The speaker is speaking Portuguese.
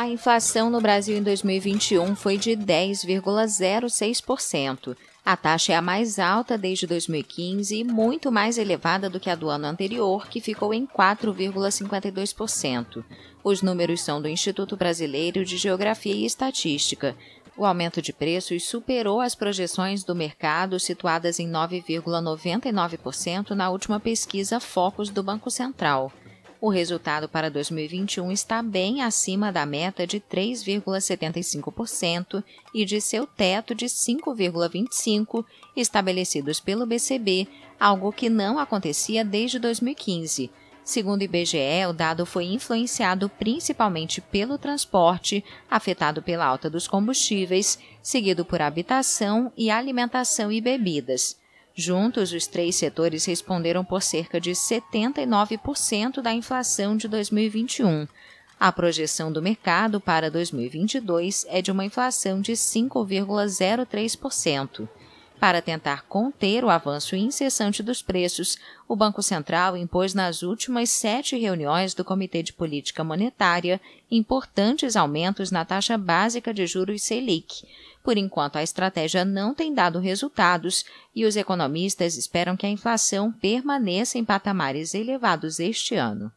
A inflação no Brasil em 2021 foi de 10,06%. A taxa é a mais alta desde 2015 e muito mais elevada do que a do ano anterior, que ficou em 4,52%. Os números são do Instituto Brasileiro de Geografia e Estatística. O aumento de preços superou as projeções do mercado, situadas em 9,99% na última pesquisa Focus do Banco Central. O resultado para 2021 está bem acima da meta de 3,75% e de seu teto de 5,25% estabelecidos pelo BCB, algo que não acontecia desde 2015. Segundo o IBGE, o dado foi influenciado principalmente pelo transporte, afetado pela alta dos combustíveis, seguido por habitação e alimentação e bebidas. Juntos, os três setores responderam por cerca de 79% da inflação de 2021. A projeção do mercado para 2022 é de uma inflação de 5,03%. Para tentar conter o avanço incessante dos preços, o Banco Central impôs nas últimas sete reuniões do Comitê de Política Monetária importantes aumentos na taxa básica de juros Selic. Por enquanto, a estratégia não tem dado resultados e os economistas esperam que a inflação permaneça em patamares elevados este ano.